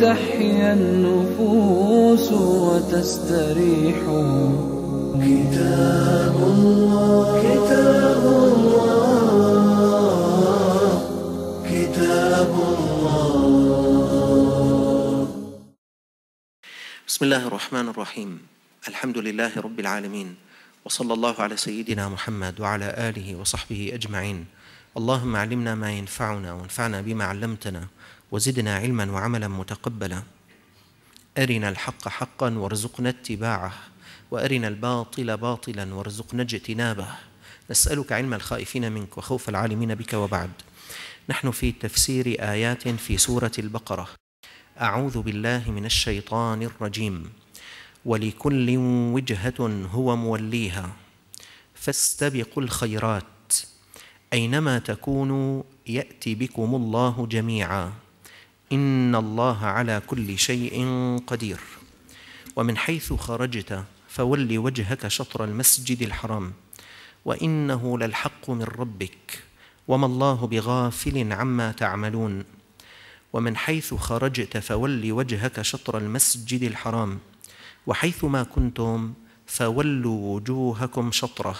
تحيا النفوس وتستريح كتاب الله كتاب الله كتاب الله بسم الله الرحمن الرحيم الحمد لله رب العالمين وصلى الله على سيدنا محمد وعلى آله وصحبه أجمعين اللهم علمنا ما ينفعنا وانفعنا بما علمتنا وزدنا علما وعملا متقبلا أرنا الحق حقا وارزقنا اتباعه وأرنا الباطل باطلا وارزقنا اجتنابه نسألك علم الخائفين منك وخوف العالمين بك وبعد نحن في تفسير آيات في سورة البقرة أعوذ بالله من الشيطان الرجيم ولكل وجهة هو موليها فاستبقوا الخيرات أينما تكونوا يأتي بكم الله جميعاً إن الله على كل شيء قدير ومن حيث خرجت فول وجهك شطر المسجد الحرام وإنه للحق من ربك وما الله بغافل عما تعملون ومن حيث خرجت فول وجهك شطر المسجد الحرام وحيث ما كنتم فولوا وجوهكم شطره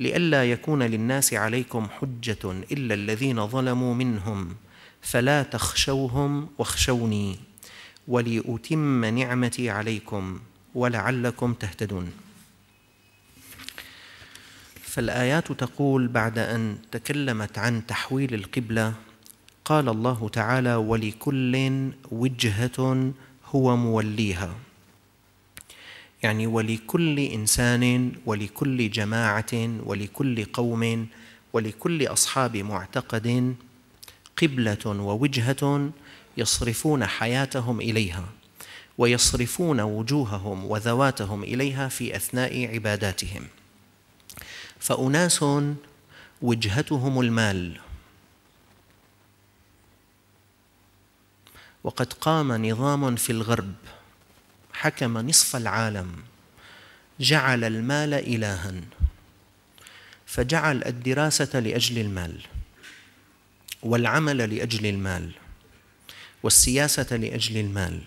لئلا يكون للناس عليكم حجة إلا الذين ظلموا منهم فلا تخشوهم واخشوني ولأتم نعمتي عليكم ولعلكم تهتدون فالآيات تقول بعد أن تكلمت عن تحويل القبلة قال الله تعالى ولكل وجهة هو موليها يعني ولكل إنسان ولكل جماعة ولكل قوم ولكل أصحاب معتقد قبله ووجهه يصرفون حياتهم اليها ويصرفون وجوههم وذواتهم اليها في اثناء عباداتهم فاناس وجهتهم المال وقد قام نظام في الغرب حكم نصف العالم جعل المال الها فجعل الدراسه لاجل المال والعمل لاجل المال والسياسه لاجل المال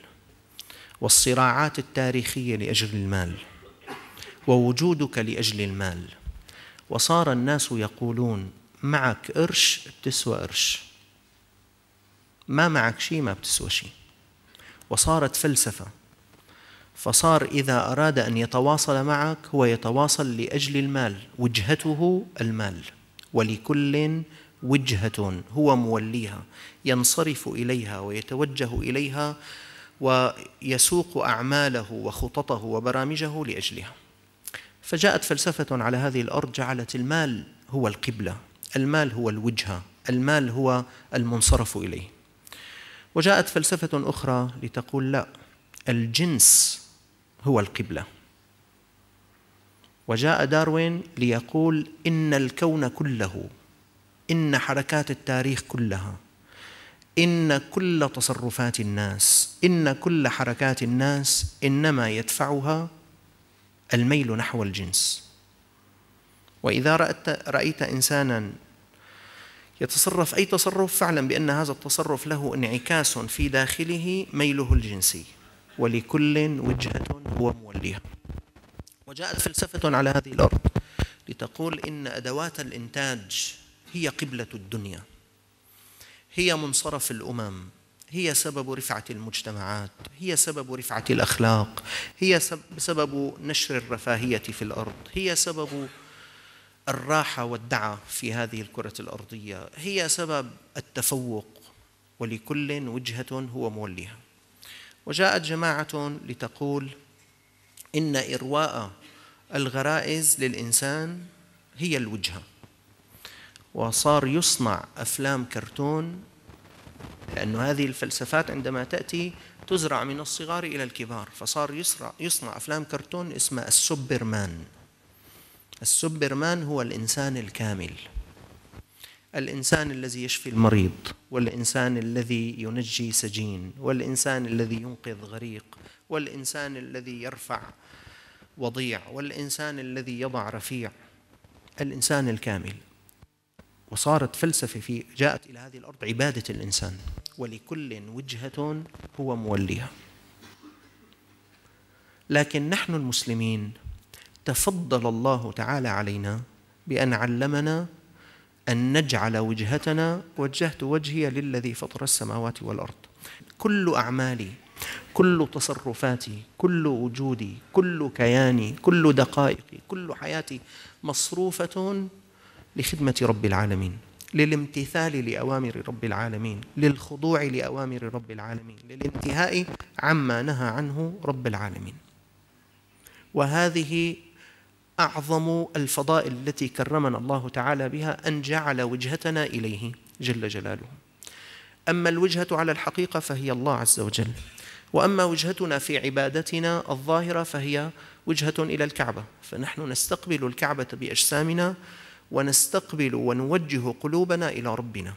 والصراعات التاريخيه لاجل المال ووجودك لاجل المال وصار الناس يقولون معك قرش بتسوى قرش ما معك شيء ما بتسوى شيء وصارت فلسفه فصار اذا اراد ان يتواصل معك هو يتواصل لاجل المال وجهته المال ولكل وجهة هو موليها ينصرف إليها ويتوجه إليها ويسوق أعماله وخططه وبرامجه لأجلها فجاءت فلسفة على هذه الأرض جعلت المال هو القبلة المال هو الوجهة المال هو المنصرف إليه وجاءت فلسفة أخرى لتقول لا الجنس هو القبلة وجاء داروين ليقول إن الكون كله إن حركات التاريخ كلها إن كل تصرفات الناس إن كل حركات الناس إنما يدفعها الميل نحو الجنس وإذا رأت رأيت إنسانا يتصرف أي تصرف فاعلم بأن هذا التصرف له انعكاس في داخله ميله الجنسي ولكل وجهة هو موليها وجاءت فلسفة على هذه الأرض لتقول إن أدوات الإنتاج هي قبلة الدنيا هي منصرف الأمم هي سبب رفعة المجتمعات هي سبب رفعة الأخلاق هي سبب نشر الرفاهية في الأرض هي سبب الراحة والدعة في هذه الكرة الأرضية هي سبب التفوق ولكل وجهة هو موليها وجاءت جماعة لتقول إن إرواء الغرائز للإنسان هي الوجهة وصار يصنع افلام كرتون لانه هذه الفلسفات عندما تاتي تزرع من الصغار الى الكبار فصار يصنع, يصنع افلام كرتون اسمها السوبرمان السوبرمان هو الانسان الكامل الانسان الذي يشفي المريض والانسان الذي ينجي سجين والانسان الذي ينقذ غريق والانسان الذي يرفع وضيع والانسان الذي يضع رفيع الانسان الكامل وصارت فلسفة في جاءت إلى هذه الأرض عبادة الإنسان ولكل وجهة هو موليها لكن نحن المسلمين تفضل الله تعالى علينا بأن علمنا أن نجعل وجهتنا وجهت وجهي للذي فطر السماوات والأرض كل أعمالي كل تصرفاتي كل وجودي كل كياني كل دقائقي كل حياتي مصروفة لخدمة رب العالمين للامتثال لأوامر رب العالمين للخضوع لأوامر رب العالمين للانتهاء عما نهى عنه رب العالمين وهذه أعظم الفضائل التي كرمنا الله تعالى بها أن جعل وجهتنا إليه جل جلاله أما الوجهة على الحقيقة فهي الله عز وجل وأما وجهتنا في عبادتنا الظاهرة فهي وجهة إلى الكعبة فنحن نستقبل الكعبة بأجسامنا ونستقبل ونوجه قلوبنا إلى ربنا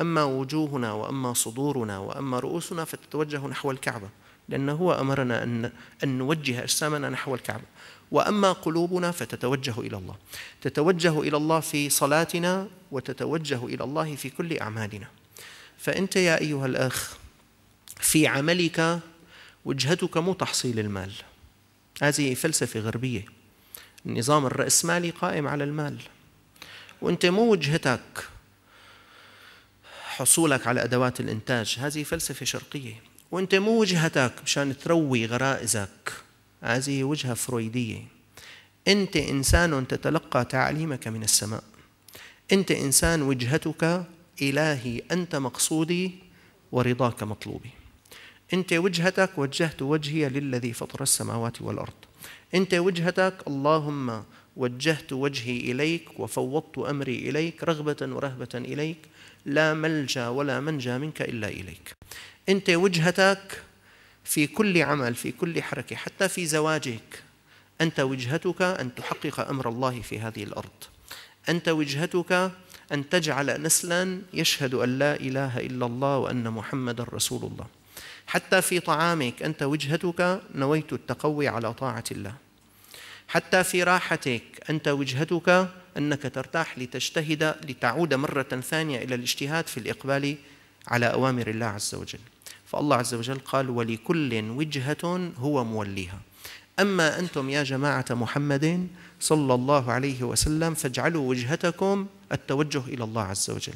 أما وجوهنا وأما صدورنا وأما رؤوسنا فتتوجه نحو الكعبة لأنه هو أمرنا أن, أن نوجه أجسامنا نحو الكعبة وأما قلوبنا فتتوجه إلى الله تتوجه إلى الله في صلاتنا وتتوجه إلى الله في كل أعمالنا فأنت يا أيها الأخ في عملك وجهتك مو تحصيل المال هذه فلسفة غربية النظام الرأسمالي قائم على المال وانت مو وجهتك حصولك على ادوات الانتاج هذه فلسفه شرقيه وانت مو وجهتك مشان تروي غرائزك هذه وجهه فرويديه انت انسان تتلقى تعاليمك من السماء انت انسان وجهتك الهي انت مقصودي ورضاك مطلوبي انت وجهتك وجهت وجهي للذي فطر السماوات والارض انت وجهتك اللهم وجهت وجهي اليك وفوضت امري اليك رغبه ورهبه اليك لا ملجا ولا منجا منك الا اليك انت وجهتك في كل عمل في كل حركه حتى في زواجك انت وجهتك ان تحقق امر الله في هذه الارض انت وجهتك ان تجعل نسلا يشهد ان لا اله الا الله وان محمدا رسول الله حتى في طعامك انت وجهتك نويت التقوي على طاعه الله حتى في راحتك أنت وجهتك أنك ترتاح لتجتهد لتعود مرة ثانية إلى الاجتهاد في الإقبال على أوامر الله عز وجل فالله عز وجل قال ولكل وجهة هو موليها أما أنتم يا جماعة محمد صلى الله عليه وسلم فاجعلوا وجهتكم التوجه إلى الله عز وجل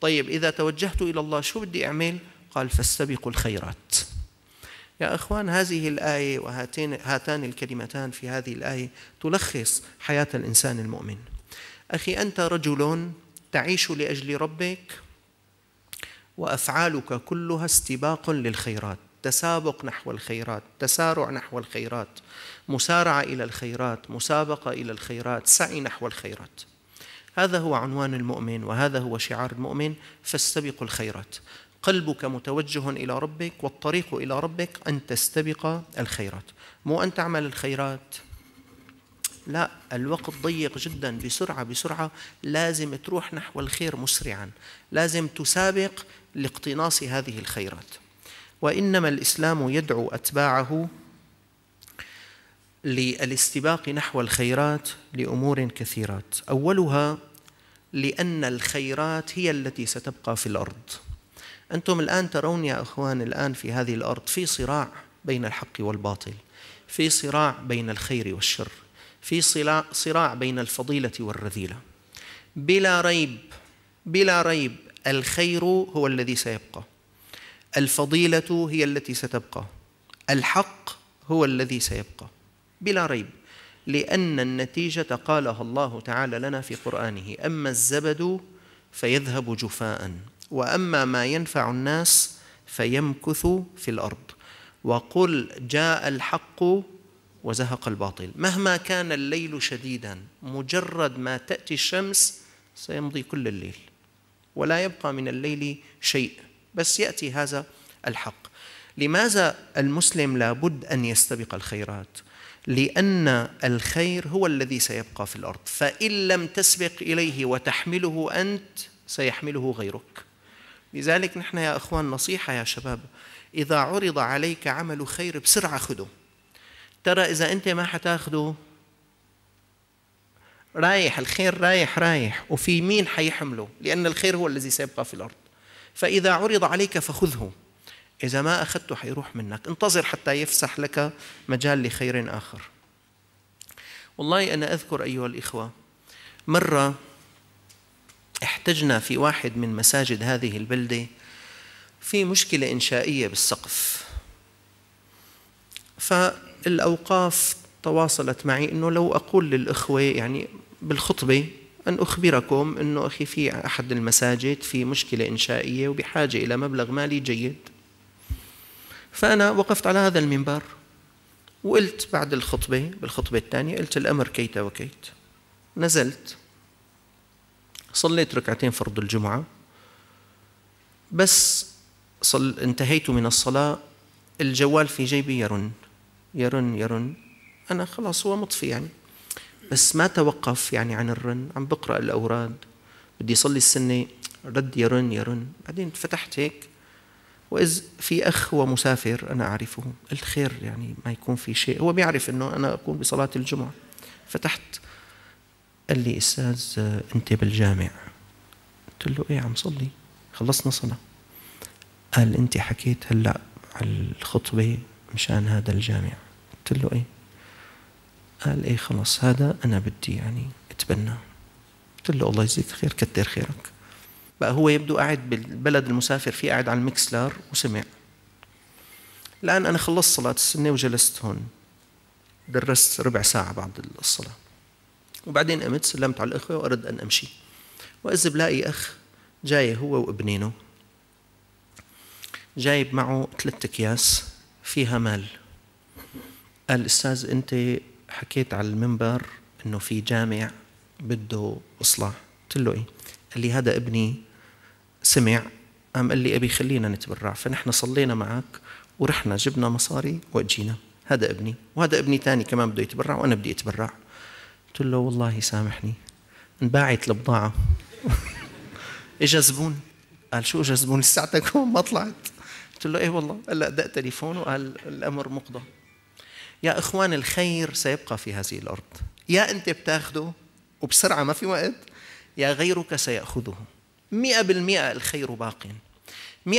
طيب إذا توجهت إلى الله شو بدي أعمل؟ قال فاستبقوا الخيرات يا اخوان هذه الايه وهاتين هاتان الكلمتان في هذه الايه تلخص حياه الانسان المؤمن اخي انت رجل تعيش لاجل ربك وافعالك كلها استباق للخيرات تسابق نحو الخيرات تسارع نحو الخيرات مسارعه الى الخيرات مسابقه الى الخيرات سعي نحو الخيرات هذا هو عنوان المؤمن وهذا هو شعار المؤمن فاستبقوا الخيرات قلبك متوجه إلى ربك والطريق إلى ربك أن تستبق الخيرات مو أن تعمل الخيرات لا الوقت ضيق جدا بسرعة بسرعة لازم تروح نحو الخير مسرعا لازم تسابق لاقتناص هذه الخيرات وإنما الإسلام يدعو أتباعه للاستباق نحو الخيرات لأمور كثيرات أولها لأن الخيرات هي التي ستبقى في الأرض أنتم الآن ترون يا أخوان الآن في هذه الأرض في صراع بين الحق والباطل في صراع بين الخير والشر في صراع بين الفضيلة والرذيلة بلا ريب بلا ريب الخير هو الذي سيبقى الفضيلة هي التي ستبقى الحق هو الذي سيبقى بلا ريب لأن النتيجة قالها الله تعالى لنا في قرآنه أما الزبد فيذهب جفاءً وأما ما ينفع الناس فيمكث في الأرض وقل جاء الحق وزهق الباطل مهما كان الليل شديدا مجرد ما تأتي الشمس سيمضي كل الليل ولا يبقى من الليل شيء بس يأتي هذا الحق لماذا المسلم لابد أن يستبق الخيرات لأن الخير هو الذي سيبقى في الأرض فإن لم تسبق إليه وتحمله أنت سيحمله غيرك لذلك نحن يا إخوان نصيحة يا شباب إذا عرض عليك عمل خير بسرعة خده ترى إذا أنت ما حتاخده رايح الخير رايح رايح وفي مين حيحمله لأن الخير هو الذي سيبقى في الأرض فإذا عرض عليك فخذه إذا ما أخذته حيروح منك انتظر حتى يفسح لك مجال لخير آخر والله أنا أذكر أيها الإخوة مرة احتجنا في واحد من مساجد هذه البلدة في مشكلة إنشائية بالسقف فالأوقاف تواصلت معي أنه لو أقول للإخوة يعني بالخطبة أن أخبركم أنه أخي في أحد المساجد في مشكلة إنشائية وبحاجة إلى مبلغ مالي جيد فأنا وقفت على هذا المنبر وقلت بعد الخطبة بالخطبة الثانية قلت الأمر كيت وكيت نزلت صليت ركعتين فرض الجمعة بس صل انتهيت من الصلاة الجوال في جيبي يرن يرن يرن أنا خلاص هو مطفي يعني بس ما توقف يعني عن الرن عم بقرأ الأوراد بدي صلي السنة رد يرن يرن بعدين فتحت هيك وإذ في أخ هو مسافر أنا أعرفه قلت خير يعني ما يكون في شيء هو بيعرف أنه أنا أكون بصلاة الجمعة فتحت قال لي استاذ انت بالجامع قلت له ايه عم صلي خلصنا صلاه قال انت حكيت هلا على الخطبه مشان هذا الجامع قلت له ايه قال ايه خلص هذا انا بدي يعني اتبناه قلت له الله يجزيك خير كتر خيرك بقى هو يبدو قاعد بالبلد المسافر فيه قاعد على المكسلر وسمع الآن أنا خلصت صلاة السنة وجلست هون درست ربع ساعة بعد الصلاة وبعدين قمت سلمت على الإخوة وأرد أن أمشي واذا بلاقي أخ جاي هو وابنينه جايب معه ثلاث أكياس فيها مال قال الاستاذ أنت حكيت على المنبر أنه في جامع بده إصلاح قلت له إيه قال لي هذا ابني سمع قام قال لي أبي خلينا نتبرع فنحن صلينا معك ورحنا جبنا مصاري وأجينا هذا ابني وهذا ابني ثاني كمان بده يتبرع وأنا بدي أتبرع قلت له والله سامحني انباعت البضاعة اجا زبون قال شو اجا زبون لساتك هون ما طلعت قلت له ايه والله هلا دق تليفون وقال الامر مقضى يا اخوان الخير سيبقى في هذه الارض يا انت بتاخده وبسرعه ما في وقت يا غيرك سياخذه 100% الخير باق 100%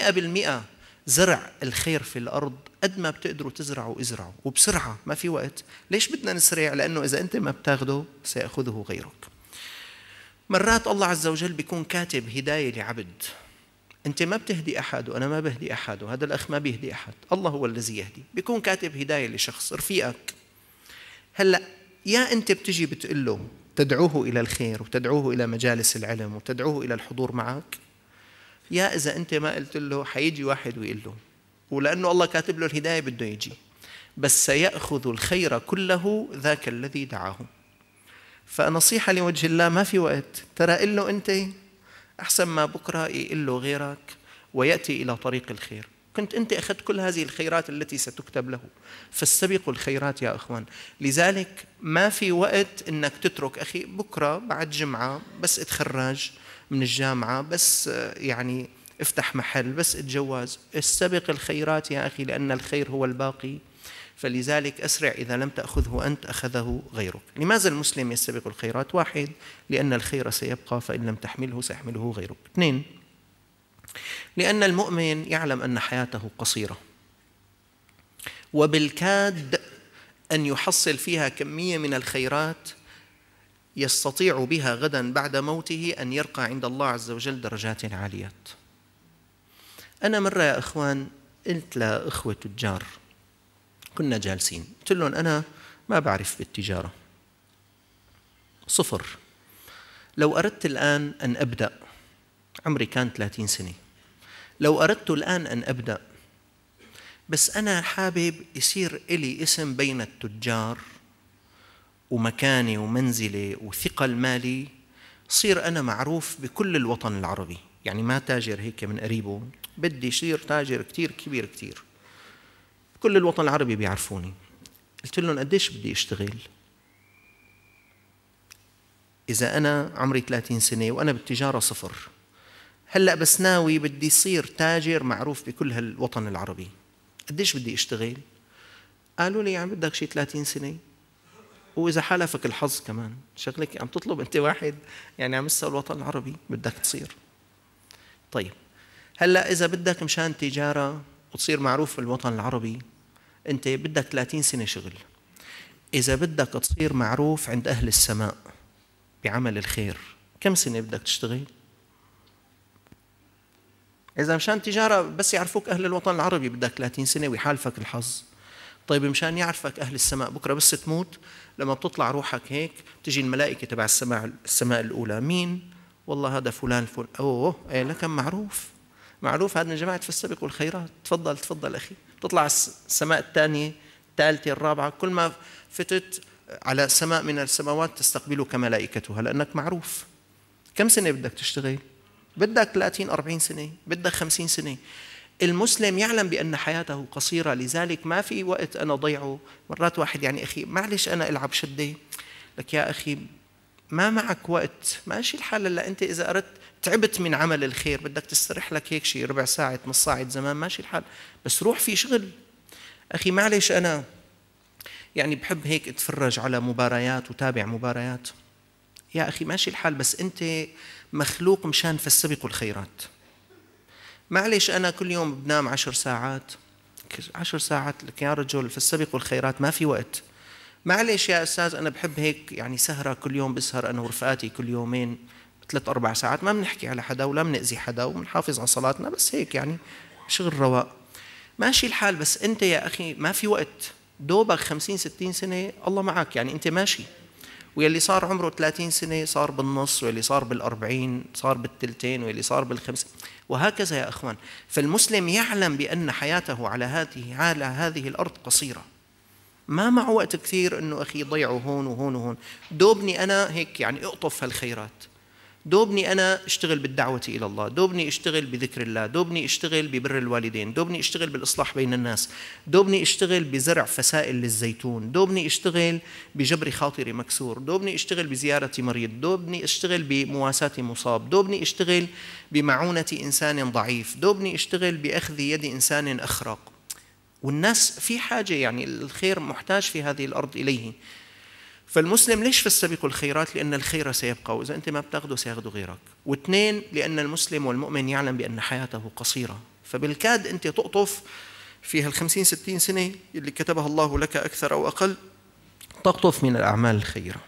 زرع الخير في الارض قد ما بتقدروا تزرعوا ازرعوا وبسرعه ما في وقت ليش بدنا نسرع لانه اذا انت ما بتاخده سياخذه غيرك مرات الله عز وجل بيكون كاتب هدايه لعبد انت ما بتهدي احد وانا ما بهدي احد وهذا الاخ ما بيهدي احد الله هو الذي يهدي بيكون كاتب هدايه لشخص رفيقك هلا يا انت بتجي بتقول له تدعوه الى الخير وتدعوه الى مجالس العلم وتدعوه الى الحضور معك يا اذا انت ما قلت له حيجي واحد ويقول له ولأنه الله كاتب له الهداية بده يجي بس سيأخذ الخير كله ذاك الذي دعاه فنصيحة لوجه الله ما في وقت ترى إلا أنت أحسن ما بكرة يقل له غيرك ويأتي إلى طريق الخير كنت أنت أخذت كل هذه الخيرات التي ستكتب له فاستبقوا الخيرات يا أخوان لذلك ما في وقت أنك تترك أخي بكرة بعد جمعة بس اتخرج من الجامعة بس يعني افتح محل بس اتجوز استبق الخيرات يا أخي لأن الخير هو الباقي فلذلك أسرع إذا لم تأخذه أنت أخذه غيرك لماذا المسلم يستبق الخيرات واحد لأن الخير سيبقى فإن لم تحمله سيحمله غيرك اثنين لأن المؤمن يعلم أن حياته قصيرة وبالكاد أن يحصل فيها كمية من الخيرات يستطيع بها غدا بعد موته أن يرقى عند الله عز وجل درجات عاليات أنا مرة يا إخوان قلت لإخوة تجار كنا جالسين قلت لهم أنا ما بعرف بالتجارة صفر لو أردت الآن أن أبدأ عمري كان 30 سنة لو أردت الآن أن أبدأ بس أنا حابب يصير إلي اسم بين التجار ومكانة ومنزلة وثقل مالي صير أنا معروف بكل الوطن العربي يعني ما تاجر هيك من قريبه بدي يصير تاجر كتير كبير كتير كل الوطن العربي بيعرفوني قلت لهم قديش بدي اشتغل إذا أنا عمري 30 سنة وأنا بالتجارة صفر هلأ بس ناوي بدي صير تاجر معروف بكل هالوطن العربي قديش بدي اشتغل قالوا لي يعني بدك شي 30 سنة وإذا حالفك الحظ كمان شغلك عم تطلب أنت واحد يعني عم الوطن العربي بدك تصير طيب هلا اذا بدك مشان تجاره وتصير معروف في الوطن العربي انت بدك 30 سنه شغل اذا بدك تصير معروف عند اهل السماء بعمل الخير كم سنه بدك تشتغل اذا مشان تجاره بس يعرفوك اهل الوطن العربي بدك 30 سنه ويحالفك الحظ طيب مشان يعرفك اهل السماء بكره بس تموت لما بتطلع روحك هيك تجي الملائكه تبع السماء السماء الاولى مين والله هذا فلان فلان اوه ايه لكن معروف معروف هذا من جماعة في السبق والخيرات تفضل تفضل أخي تطلع السماء الثانية الثالثة الرابعة كل ما فتت على سماء من السماوات تستقبلك ملائكتها لأنك معروف كم سنة بدك تشتغل؟ بدك 30 40 سنة بدك 50 سنة المسلم يعلم بأن حياته قصيرة لذلك ما في وقت أنا ضيعه مرات واحد يعني أخي معلش أنا ألعب شدة لك يا أخي ما معك وقت ماشي الحال هلا أنت إذا أردت تعبت من عمل الخير بدك تستريح لك هيك شيء ربع ساعة نص ساعة زمان ماشي الحال بس روح في شغل أخي معلش أنا يعني بحب هيك اتفرج على مباريات وتابع مباريات يا أخي ماشي الحال بس أنت مخلوق مشان فسبقوا الخيرات معلش أنا كل يوم بنام عشر ساعات عشر ساعات لك يا رجل فسبقوا الخيرات ما في وقت معلش يا أستاذ أنا بحب هيك يعني سهرة كل يوم بسهر أنا ورفقاتي كل يومين ثلاث أربع ساعات ما بنحكي على حدا ولا بنأذي حدا وبنحافظ على صلاتنا بس هيك يعني شغل رواق ماشي الحال بس أنت يا أخي ما في وقت دوبك 50 60 سنة الله معك يعني أنت ماشي واللي صار عمره 30 سنة صار بالنص واللي صار بال40 صار بالثلثين واللي صار بالخمس وهكذا يا أخوان فالمسلم يعلم بأن حياته على هذه على هذه الأرض قصيرة ما معه وقت كثير انه اخي ضيعه هون وهون وهون دوبني انا هيك يعني اقطف هالخيرات دوبني أنا أشتغل بالدعوة إلى الله دوبني أشتغل بذكر الله دوبني أشتغل ببر الوالدين دوبني أشتغل بالإصلاح بين الناس دوبني أشتغل بزرع فسائل للزيتون دوبني أشتغل بجبر خاطري مكسور دوبني أشتغل بزيارة مريض دوبني أشتغل بمواساة مصاب دوبني أشتغل بمعونة إنسان ضعيف دوبني أشتغل بأخذ يد إنسان أخرق والناس في حاجة يعني الخير محتاج في هذه الأرض إليه فالمسلم ليش في السبق الخيرات لأن الخير سيبقى وإذا أنت ما بتاخده سيأخذه غيرك واثنين لأن المسلم والمؤمن يعلم بأن حياته قصيرة فبالكاد أنت تقطف في هالخمسين ستين سنة اللي كتبها الله لك أكثر أو أقل تقطف من الأعمال الخيرة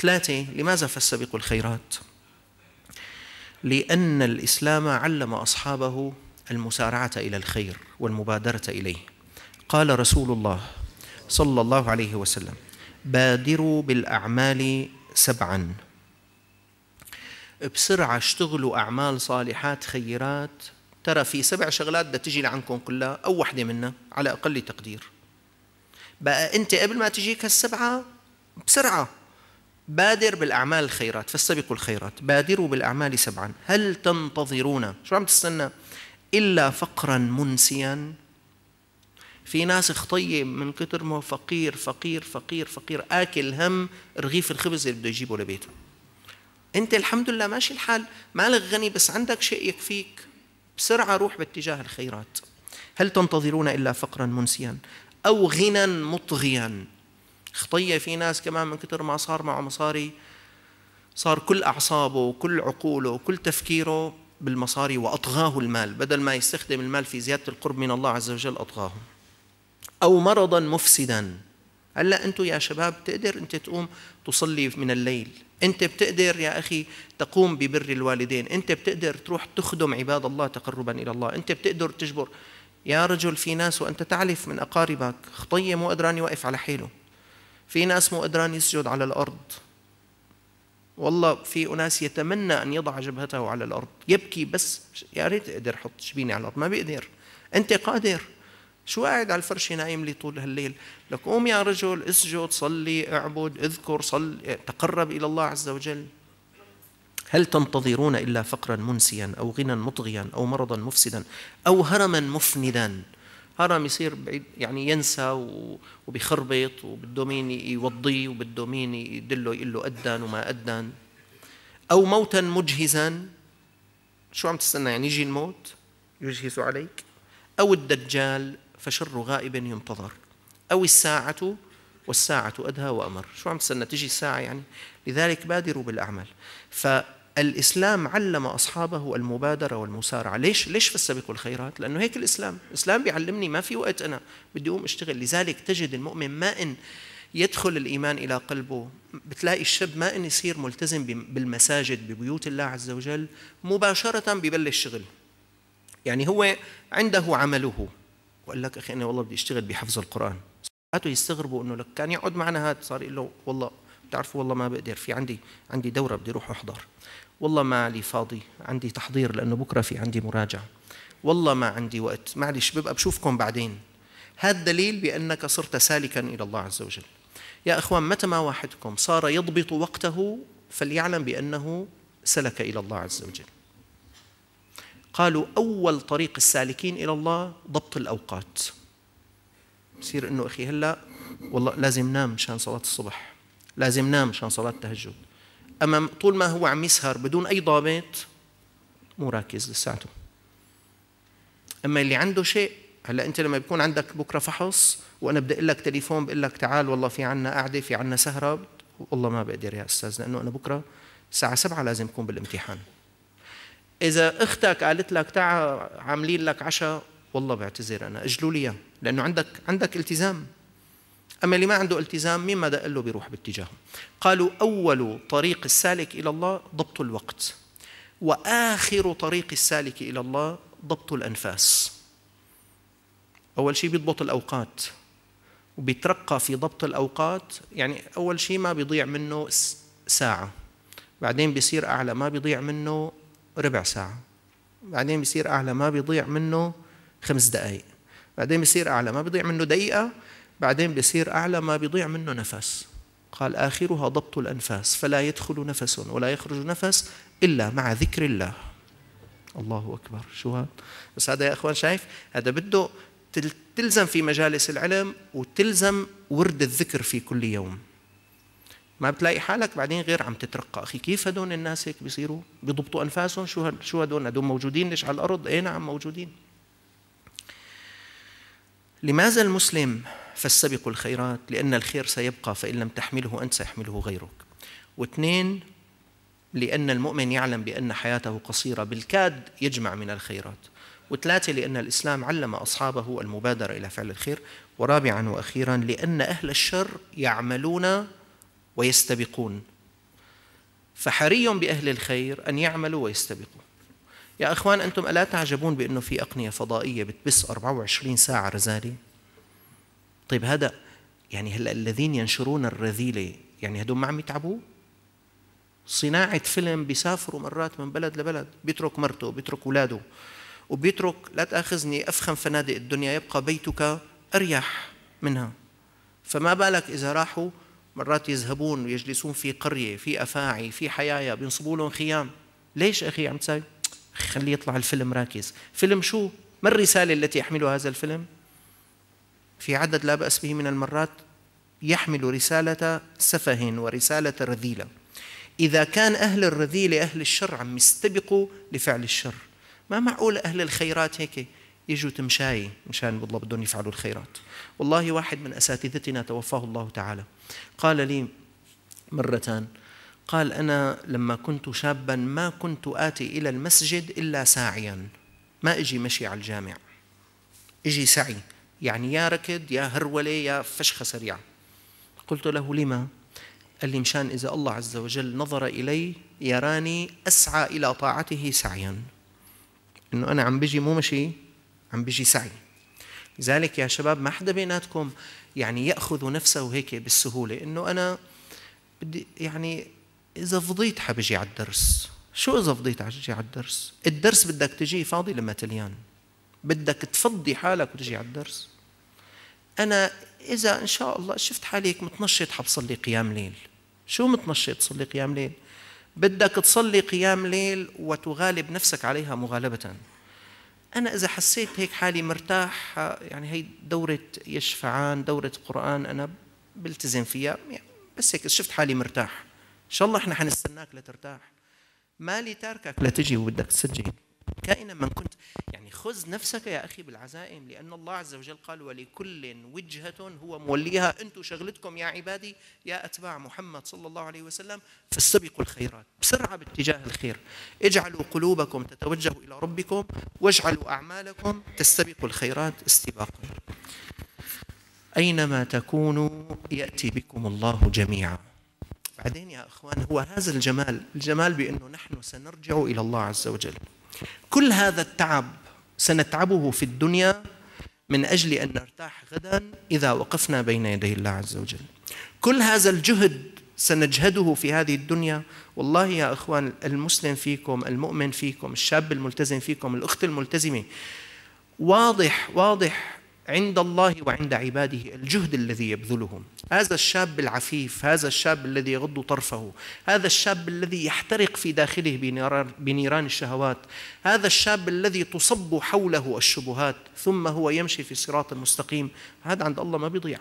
ثلاثة لماذا السبق الخيرات لأن الإسلام علم أصحابه المسارعة إلى الخير والمبادرة إليه قال رسول الله صلى الله عليه وسلم بادروا بالأعمال سبعا بسرعة اشتغلوا أعمال صالحات خيرات ترى في سبع شغلات بدها تجي لعندكم كلها أو وحدة منها على أقل تقدير بقى أنت قبل ما تجيك هالسبعة بسرعة بادر بالأعمال الخيرات فاستبقوا الخيرات بادروا بالأعمال سبعا هل تنتظرون شو عم تستنى إلا فقرا منسيا في ناس خطيب من كتر ما هو فقير فقير فقير فقير اكل هم رغيف الخبز اللي بده يجيبه لبيته انت الحمد لله ماشي الحال مالك غني بس عندك شيء يكفيك بسرعه روح باتجاه الخيرات هل تنتظرون الا فقرا منسيا او غنى مطغيا خطيه في ناس كمان من كتر ما صار معه مصاري صار كل اعصابه وكل عقوله وكل تفكيره بالمصاري واطغاه المال بدل ما يستخدم المال في زياده القرب من الله عز وجل اطغاه او مرضا مفسدا هلا انتم يا شباب بتقدر انت تقوم تصلي من الليل انت بتقدر يا اخي تقوم ببر الوالدين انت بتقدر تروح تخدم عباد الله تقربا الى الله انت بتقدر تجبر يا رجل في ناس وانت تعرف من اقاربك خطيه مو قدران يوقف على حيله في ناس مو قدران يسجد على الارض والله في اناس يتمنى ان يضع جبهته على الارض يبكي بس يا ريت اقدر احط شبيني على الارض ما بيقدر انت قادر شو قاعد على الفرش نايم لي طول هالليل لك قوم يا رجل اسجد صلي اعبد اذكر صل تقرب الى الله عز وجل هل تنتظرون الا فقرا منسيا او غنى مطغيا او مرضا مفسدا او هرما مفندا هرم يصير بعيد يعني ينسى وبيخربط وبده مين يوضيه وبده مين يدله يقول له أدن وما أدن أو موتا مجهزا شو عم تستنى يعني يجي الموت يجهز عليك أو الدجال فشر غائب ينتظر أو الساعة والساعة أدهى وأمر شو عم تستنى تجي الساعة يعني لذلك بادروا بالأعمال فالإسلام علم أصحابه المبادرة والمسارعة ليش ليش فسبقوا الخيرات لأنه هيك الإسلام الإسلام بيعلمني ما في وقت أنا بدي أقوم أشتغل لذلك تجد المؤمن ما إن يدخل الإيمان إلى قلبه بتلاقي الشاب ما إن يصير ملتزم بالمساجد ببيوت الله عز وجل مباشرة ببلش شغل يعني هو عنده عمله وقال لك اخي انا والله بدي اشتغل بحفظ القران هاتوا يستغربوا انه لك كان يقعد معنا هذا صار يقول له والله بتعرفوا والله ما بقدر في عندي عندي دوره بدي اروح احضر والله ما لي فاضي عندي تحضير لانه بكره في عندي مراجعه والله ما عندي وقت معلش ببقى بشوفكم بعدين هذا دليل بانك صرت سالكا الى الله عز وجل يا اخوان متى ما واحدكم صار يضبط وقته فليعلم بانه سلك الى الله عز وجل قالوا أول طريق السالكين إلى الله ضبط الأوقات بصير إنه أخي هلأ والله لازم نام مشان صلاة الصبح لازم نام مشان صلاة التهجد أما طول ما هو عم يسهر بدون أي ضابط مو راكز لساته أما اللي عنده شيء هلا أنت لما بيكون عندك بكرة فحص وأنا بدي أقول لك تليفون بقول لك تعال والله في عنا قعدة في عنا سهرة والله ما بقدر يا أستاذ لأنه أنا بكرة الساعة سبعة لازم أكون بالامتحان اذا اختك قالت لك تعال عاملين لك عشاء والله بعتذر انا اجلوا لي لانه عندك عندك التزام اما اللي ما عنده التزام مين ما دق له بيروح باتجاهه قالوا اول طريق السالك الى الله ضبط الوقت واخر طريق السالك الى الله ضبط الانفاس اول شيء بيضبط الاوقات وبيترقى في ضبط الاوقات يعني اول شيء ما بيضيع منه ساعه بعدين بيصير اعلى ما بيضيع منه ربع ساعة بعدين بيصير أعلى ما بيضيع منه خمس دقايق بعدين بيصير أعلى ما بيضيع منه دقيقة بعدين بيصير أعلى ما بيضيع منه نفس قال آخرها ضبط الأنفاس فلا يدخل نفس ولا يخرج نفس إلا مع ذكر الله الله أكبر شو هذا بس هذا يا أخوان شايف هذا بده تلزم في مجالس العلم وتلزم ورد الذكر في كل يوم ما بتلاقي حالك بعدين غير عم تترقى اخي كيف هدول الناس هيك بيصيروا بيضبطوا انفاسهم شو شو هدول هدول موجودين ليش على الارض اي نعم موجودين لماذا المسلم فاستبقوا الخيرات لان الخير سيبقى فان لم تحمله انت سيحمله غيرك واثنين لأن المؤمن يعلم بأن حياته قصيرة بالكاد يجمع من الخيرات وثلاثة لأن الإسلام علم أصحابه المبادرة إلى فعل الخير ورابعا وأخيرا لأن أهل الشر يعملون ويستبقون فحري بأهل الخير أن يعملوا ويستبقوا يا أخوان أنتم ألا تعجبون بأنه في أقنية فضائية بتبث 24 ساعة رزالة طيب هذا يعني هلا الذين ينشرون الرذيلة يعني هدول ما عم يتعبوا صناعة فيلم بيسافروا مرات من بلد لبلد بيترك مرته بيترك أولاده وبيترك لا تأخذني أفخم فنادق الدنيا يبقى بيتك أريح منها فما بالك إذا راحوا مرات يذهبون ويجلسون في قريه في افاعي في حيايا بينصبوا لهم خيام ليش اخي عم تساوي خليه يطلع الفيلم راكز فيلم شو ما الرساله التي يحملها هذا الفيلم في عدد لا باس به من المرات يحمل رساله سفه ورساله رذيله اذا كان اهل الرذيله اهل الشر عم يستبقوا لفعل الشر ما معقول اهل الخيرات هيك يجوا تمشاي مشان والله بدهم يفعلوا الخيرات والله واحد من أساتذتنا توفاه الله تعالى قال لي مرة قال أنا لما كنت شابا ما كنت آتي إلى المسجد إلا ساعيا ما إجي مشي على الجامع إجي سعي يعني يا ركض يا هرولة يا فشخة سريعة قلت له لما؟ قال لي مشان إذا الله عز وجل نظر إلي يراني أسعى إلى طاعته سعيا إنه أنا عم بجي مو مشي عم بيجي سعي لذلك يا شباب ما حدا بيناتكم يعني ياخذ نفسه هيك بالسهوله انه انا بدي يعني اذا فضيت حبجي على الدرس شو اذا فضيت حبجي على الدرس الدرس بدك تجي فاضي لما تليان بدك تفضي حالك وتجي على الدرس انا اذا ان شاء الله شفت حالك متنشط حبصلي قيام ليل شو متنشط صلي قيام ليل بدك تصلي قيام ليل وتغالب نفسك عليها مغالبه أنا إذا حسيت هيك حالي مرتاح يعني هي دورة يشفعان دورة قرآن أنا بلتزم فيها يعني بس هيك شفت حالي مرتاح إن شاء الله إحنا حنستناك لترتاح مالي تاركك لتجي وبدك تسجل كائنا من كنت يعني خذ نفسك يا أخي بالعزائم لأن الله عز وجل قال ولكل وجهة هو موليها أنتم شغلتكم يا عبادي يا أتباع محمد صلى الله عليه وسلم فاستبقوا الخيرات بسرعة باتجاه الخير اجعلوا قلوبكم تتوجه إلى ربكم واجعلوا أعمالكم تستبقوا الخيرات استباقا أينما تكونوا يأتي بكم الله جميعا بعدين يا أخوان هو هذا الجمال الجمال بأنه نحن سنرجع إلى الله عز وجل كل هذا التعب سنتعبه في الدنيا من أجل أن نرتاح غدا إذا وقفنا بين يدي الله عز وجل كل هذا الجهد سنجهده في هذه الدنيا والله يا اخوان المسلم فيكم المؤمن فيكم الشاب الملتزم فيكم الاخت الملتزمه واضح واضح عند الله وعند عباده الجهد الذي يبذلهم هذا الشاب العفيف هذا الشاب الذي يغض طرفه هذا الشاب الذي يحترق في داخله بنيران الشهوات هذا الشاب الذي تصب حوله الشبهات ثم هو يمشي في صراط المستقيم هذا عند الله ما بيضيع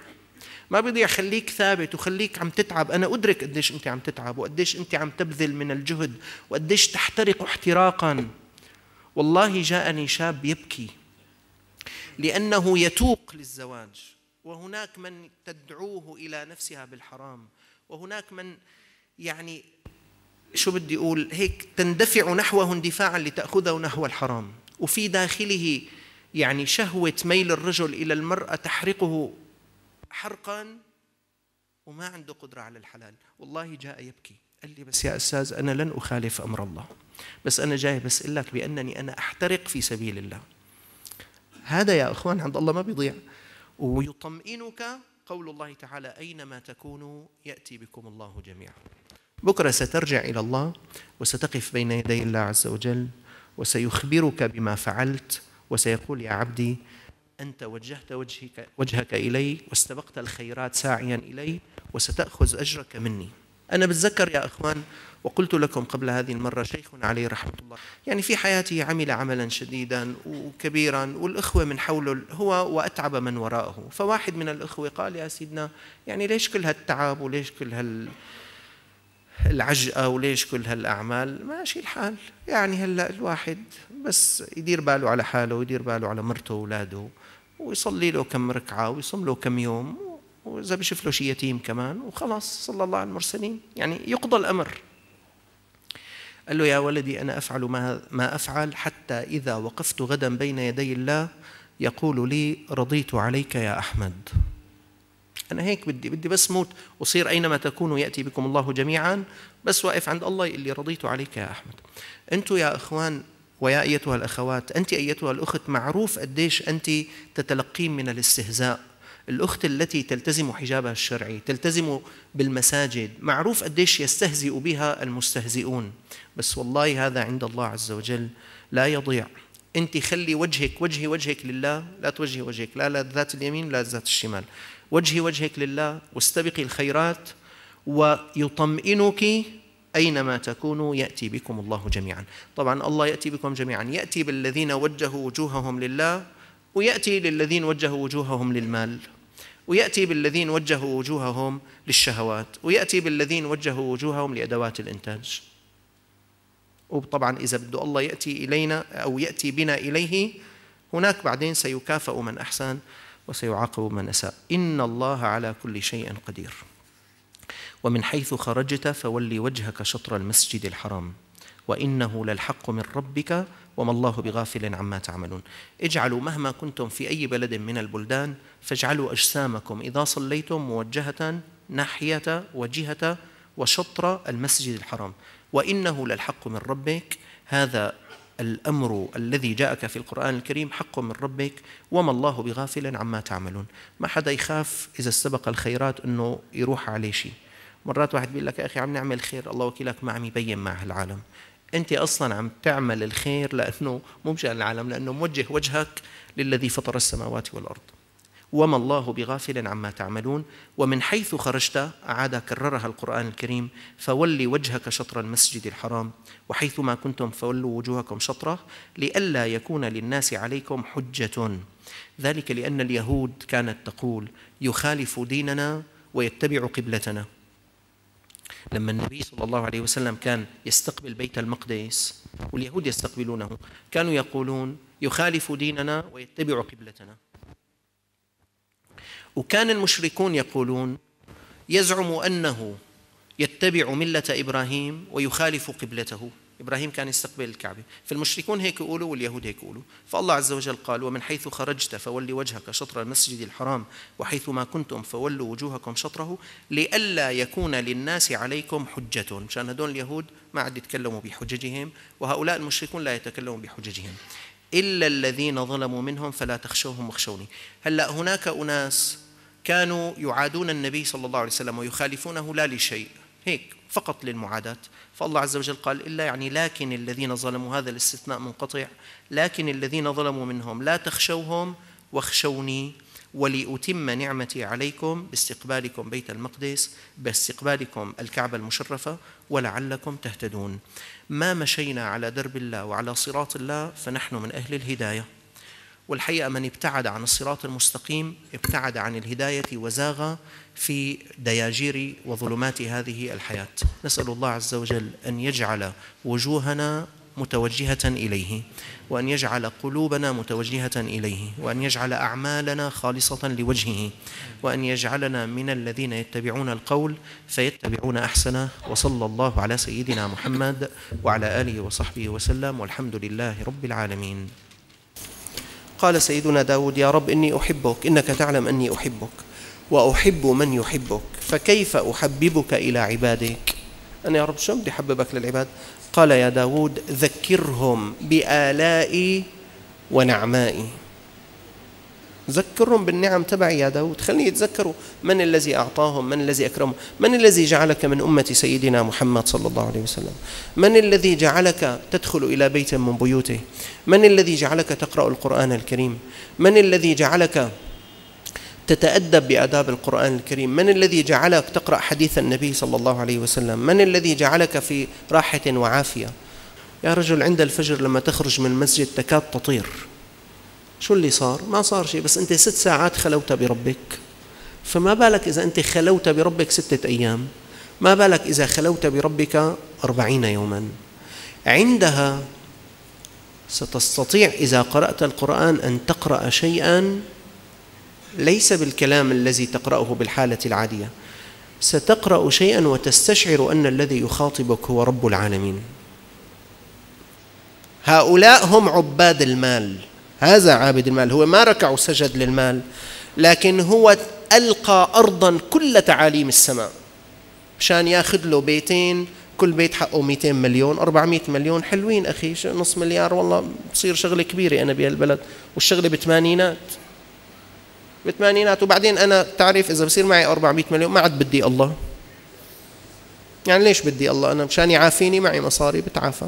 ما بيضيع خليك ثابت وخليك عم تتعب انا ادرك قديش انت عم تتعب وقديش انت عم تبذل من الجهد وقديش تحترق احتراقا والله جاءني شاب يبكي لأنه يتوق للزواج وهناك من تدعوه إلى نفسها بالحرام وهناك من يعني شو بدي أقول هيك تندفع نحوه اندفاعا لتأخذه نحو الحرام وفي داخله يعني شهوة ميل الرجل إلى المرأة تحرقه حرقا وما عنده قدرة على الحلال والله جاء يبكي قال لي بس يا أستاذ أنا لن أخالف أمر الله بس أنا جاي بسألك بأنني أنا أحترق في سبيل الله هذا يا اخوان عند الله ما بيضيع ويطمئنك قول الله تعالى اينما تكونوا ياتي بكم الله جميعا بكره سترجع الى الله وستقف بين يدي الله عز وجل وسيخبرك بما فعلت وسيقول يا عبدي أنت وجهت وجهك, وجهك إلي واستبقت الخيرات ساعيا إلي وستأخذ أجرك مني أنا بتذكر يا إخوان وقلت لكم قبل هذه المرة شيخ عليه رحمة الله يعني في حياته عمل عملا شديدا وكبيرا والإخوة من حوله هو وأتعب من وراءه فواحد من الإخوة قال يا سيدنا يعني ليش كل هالتعب وليش كل هال العجقة وليش كل هالأعمال ماشي الحال يعني هلأ الواحد بس يدير باله على حاله ويدير باله على مرته وأولاده ويصلي له كم ركعة ويصوم له كم يوم وإذا بشوف له شيء يتيم كمان وخلاص صلى الله على المرسلين يعني يقضى الأمر قال له يا ولدي أنا أفعل ما, ما أفعل حتى إذا وقفت غدا بين يدي الله يقول لي رضيت عليك يا أحمد أنا هيك بدي بدي بس موت وصير أينما تكونوا يأتي بكم الله جميعا بس واقف عند الله اللي رضيت عليك يا أحمد أنتوا يا إخوان ويا أيتها الأخوات أنت أيتها الأخت معروف قديش أنت تتلقين من الاستهزاء الأخت التي تلتزم حجابها الشرعي تلتزم بالمساجد معروف قديش يستهزئ بها المستهزئون بس والله هذا عند الله عز وجل لا يضيع أنت خلي وجهك وجهي وجهك لله لا توجهي وجهك لا لا ذات اليمين لا ذات الشمال وجهي وجهك لله واستبقي الخيرات ويطمئنك أينما تكونوا يأتي بكم الله جميعا طبعا الله يأتي بكم جميعا يأتي بالذين وجهوا وجوههم لله ويأتي للذين وجهوا وجوههم للمال ويأتي بالذين وجهوا وجوههم للشهوات ويأتي بالذين وجهوا وجوههم لأدوات الإنتاج وطبعا إذا بده الله يأتي إلينا أو يأتي بنا إليه هناك بعدين سيكافأ من أحسن وسيعاقب من أساء إن الله على كل شيء قدير ومن حيث خرجت فول وجهك شطر المسجد الحرام وإنه للحق من ربك وما الله بغافل عما تعملون اجعلوا مهما كنتم في أي بلد من البلدان فاجعلوا أجسامكم إذا صليتم موجهة ناحية وجهة وشطر المسجد الحرام وإنه للحق من ربك هذا الأمر الذي جاءك في القرآن الكريم حق من ربك وما الله بغافل عما تعملون ما حدا يخاف إذا استبق الخيرات أنه يروح عليه شيء مرات واحد بيقول لك يا أخي عم نعمل خير الله وكيلك ما عم يبين مع هالعالم أنت أصلا عم تعمل الخير لأنه مو مشان العالم لأنه موجه وجهك للذي فطر السماوات والأرض وما الله بغافل عما تعملون ومن حيث خرجت أعاد كررها القرآن الكريم فول وجهك شطر المسجد الحرام وحيث ما كنتم فولوا وجوهكم شطره لئلا يكون للناس عليكم حجة ذلك لأن اليهود كانت تقول يخالف ديننا ويتبع قبلتنا لما النبي صلى الله عليه وسلم كان يستقبل بيت المقدس واليهود يستقبلونه كانوا يقولون يخالف ديننا ويتبع قبلتنا وكان المشركون يقولون يزعم أنه يتبع ملة إبراهيم ويخالف قبلته إبراهيم كان يستقبل الكعبة فالمشركون هيك يقولوا واليهود هيك يقولوا فالله عز وجل قال ومن حيث خرجت فولي وجهك شطر المسجد الحرام وحيث ما كنتم فولوا وجوهكم شطره لئلا يكون للناس عليكم حجة مشان هدول اليهود ما عاد يتكلموا بحججهم وهؤلاء المشركون لا يتكلموا بحججهم إلا الذين ظلموا منهم فلا تخشوهم واخشوني هلأ هناك أناس كانوا يعادون النبي صلى الله عليه وسلم ويخالفونه لا لشيء هيك فقط للمعاداة فالله عز وجل قال إلا يعني لكن الذين ظلموا هذا الاستثناء منقطع لكن الذين ظلموا منهم لا تخشوهم واخشوني ولأتم نعمتي عليكم باستقبالكم بيت المقدس باستقبالكم الكعبة المشرفة ولعلكم تهتدون ما مشينا على درب الله وعلى صراط الله فنحن من أهل الهداية والحقيقة من ابتعد عن الصراط المستقيم ابتعد عن الهداية وزاغ في دياجير وظلمات هذه الحياة نسأل الله عز وجل أن يجعل وجوهنا متوجهة إليه وأن يجعل قلوبنا متوجهة إليه وأن يجعل أعمالنا خالصة لوجهه وأن يجعلنا من الذين يتبعون القول فيتبعون أحسنه وصلى الله على سيدنا محمد وعلى آله وصحبه وسلم والحمد لله رب العالمين قال سيدنا داود يا رب إني أحبك إنك تعلم أني أحبك وأحب من يحبك فكيف أحببك إلى عبادك أنا يا رب شو بدي أحببك للعباد قال يا داود ذكرهم بآلائي ونعمائي ذكرهم بالنعم تبعي يا داود خليني يتذكروا من الذي أعطاهم من الذي أكرمهم من الذي جعلك من أمة سيدنا محمد صلى الله عليه وسلم من الذي جعلك تدخل إلى بيت من بيوته من الذي جعلك تقرأ القرآن الكريم من الذي جعلك تتأدب بآداب القرآن الكريم من الذي جعلك تقرأ حديث النبي صلى الله عليه وسلم من الذي جعلك في راحة وعافية يا رجل عند الفجر لما تخرج من المسجد تكاد تطير شو اللي صار؟ ما صار شيء بس أنت ست ساعات خلوت بربك فما بالك إذا أنت خلوت بربك ستة أيام ما بالك إذا خلوت بربك أربعين يوما عندها ستستطيع إذا قرأت القرآن أن تقرأ شيئا ليس بالكلام الذي تقرأه بالحالة العادية ستقرأ شيئا وتستشعر أن الذي يخاطبك هو رب العالمين هؤلاء هم عباد المال هذا عابد المال هو ما ركع وسجد للمال لكن هو ألقى أرضا كل تعاليم السماء مشان ياخذ له بيتين كل بيت حقه 200 مليون 400 مليون حلوين أخي نص مليار والله بصير شغلة كبيرة أنا بهالبلد والشغلة بثمانينات بالثمانينات وبعدين أنا تعرف إذا بصير معي 400 مليون ما عاد بدي الله يعني ليش بدي الله أنا مشان يعافيني معي مصاري بتعافى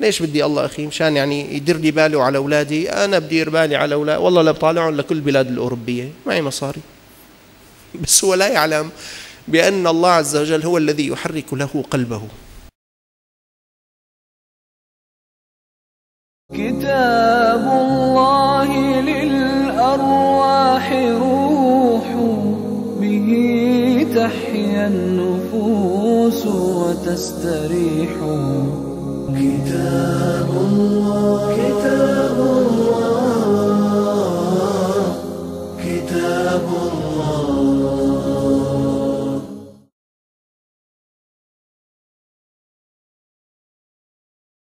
ليش بدي الله أخي مشان يعني يدير لي باله على أولادي أنا بدير بالي على أولادي والله لا بطالعهم لكل البلاد الأوروبية معي مصاري بس هو لا يعلم بأن الله عز وجل هو الذي يحرك له قلبه كتاب الله للأرواح روح به تحيا النفوس وتستريح كتاب الله كتاب الله